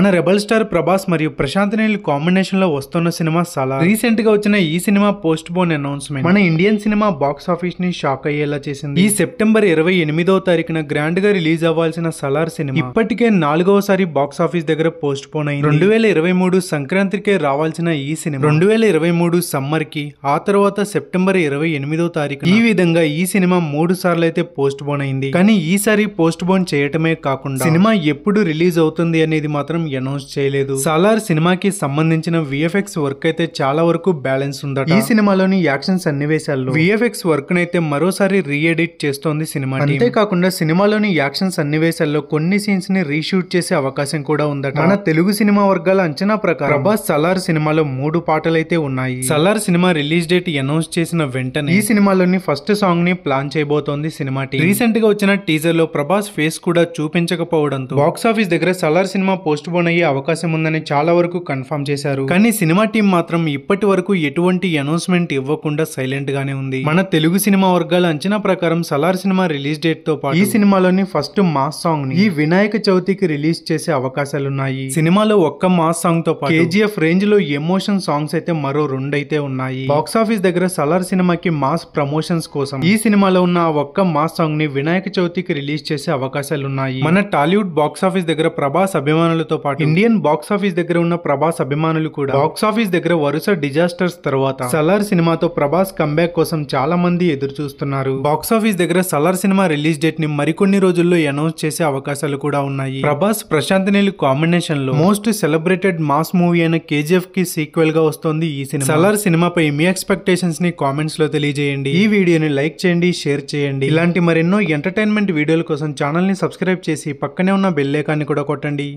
మన rebel star Prabhas మరియు Prashanth Neel combination లో వస్తున్న సినిమా సలా రీసెంట్ గా వచ్చిన ఈ సినిమా పోస్ట్ పోన్ అనౌన్స్మెంట్ మన ఇండియన్ సినిమా బాక్స్ ఆఫీస్ ని షాక్ అయ్యేలా చేసింది ఈ సెప్టెంబర్ ఇరవై ఎనిమిదవ తారీఖున గ్రాండ్ గా రిలీజ్ అవ్వాల్సిన సలార్ సినిమా ఇప్పటికే సారి బాక్స్ ఆఫీస్ దగ్గర పోస్ట్ పోన్ అయింది రెండు వేల ఇరవై మూడు సంక్రాంతికే రావాల్సిన ఈ సినిమా రెండు వేల ఇరవై మూడు సమ్మర్ కి ఆ తర్వాత సెప్టెంబర్ ఇరవై ఎనిమిదో తారీఖు ఈ విధంగా ఈ సినిమా మూడు సార్లు అయితే పోస్ట్ పోన్ అయింది కానీ ఈసారి పోస్ట్ పోన్ చేయటమే కాకుండా సినిమా ఎప్పుడు రిలీజ్ అవుతుంది అనేది మాత్రం అనౌన్స్ చేయలేదు సాలార్ సినిమాకి సంబంధించిన విఎఫ్ఎక్స్ వర్క్ అయితే చాలా వరకు బ్యాలెన్స్ ఉందట ఈ సినిమాలోని యాక్షన్ సన్నివేశాల్లో విఎఫ్ఎక్స్ వర్క్ నైతే మరోసారి రీఎడిట్ చేస్తోంది సినిమా అంతేకాకుండా సినిమాలోని యాక్షన్ సన్నివేశాల్లో కొన్ని సీన్స్ ని రీషూట్ చేసే అవకాశం కూడా ఉందట మన తెలుగు సినిమా వర్గాల అంచనా ప్రకారం ప్రభాస్ సలార్ సినిమాలో మూడు పాటలైతే ఉన్నాయి Salaar cinema release date announce చేసిన వెంటనే ఈ సినిమాలోని ఫస్ట్ సాంగ్ ని ప్లాన్ చేయబోతోంది సినిమా టీ రీసెంట్ గా వచ్చిన టీజర్ లో ప్రభాస్ ఫేస్ కూడా చూపించకపోవడంతో బాక్స్ ఆఫీస్ దగ్గర సలార్ సినిమా పోస్ట్ అయ్యే అవకాశం ఉందని చాలా వరకు కన్ఫర్మ్ చేశారు కానీ సినిమా టీం మాత్రం ఇప్పటి వరకు ఎటువంటి అనౌన్స్మెంట్ ఇవ్వకుండా సైలెంట్ గానే ఉంది మన తెలుగు సినిమా వర్గాల అంచనా ప్రకారం సలార్ సినిమా రిలీజ్ డేట్ తో పాటు ఈ సినిమాలోని ఫస్ట్ మాస్ సాంగ్ ని ఈ వినాయక చవితికి రిలీజ్ చేసే అవకాశాలున్నాయి సినిమాలో ఒక్క మాస్ సాంగ్ తో పాటు కేజీఎఫ్ రేంజ్ లో ఎమోషన్ సాంగ్స్ అయితే మరో రెండు అయితే ఉన్నాయి బాక్స్ ఆఫీస్ దగ్గర సలార్ సినిమాకి మాస్ ప్రమోషన్స్ కోసం ఈ సినిమాలో ఉన్న ఒక్క మాస్ సాంగ్ ని వినాయక చవితికి రిలీజ్ చేసే అవకాశాలున్నాయి మన టాలీవుడ్ బాక్స్ ఆఫీస్ దగ్గర ప్రభాస్ అభిమానులతో పాటు ఇండియన్ బాక్స్ ఆఫీస్ దగ్గర ఉన్న ప్రభాస్ అభిమానులు కూడా బాక్స్ ఆఫీస్ దగ్గర వరుస డిజాస్టర్స్ తర్వాత సలార్ సినిమాతో ప్రభాస్ కంబ్యాక్ కోసం చాలా మంది ఎదురు చూస్తున్నారు బాక్స్ ఆఫీస్ దగ్గర సలార్ సినిమా రిలీజ్ డేట్ ని మరికొన్ని రోజుల్లో అనౌన్స్ చేసే అవకాశాలు కూడా ఉన్నాయి ప్రభాస్ ప్రశాంత్ నీల్ కాంబినేషన్ లో మోస్ట్ సెలబ్రేటెడ్ మాస్ మూవీ అయిన కేజీఎఫ్ కి సీక్వెల్ గా వస్తోంది ఈ సినిమా సలార్ సినిమాపై మీ ఎక్స్పెక్టేషన్స్ ని కామెంట్స్ లో తెలియజేయండి ఈ వీడియోని లైక్ చేయండి షేర్ చేయండి ఇలాంటి మరెన్నో ఎంటర్టైన్మెంట్ వీడియోల కోసం ఛానల్ ని సబ్స్క్రైబ్ చేసి పక్కనే ఉన్న బెల్లేకాన్ని కూడా కొట్టండి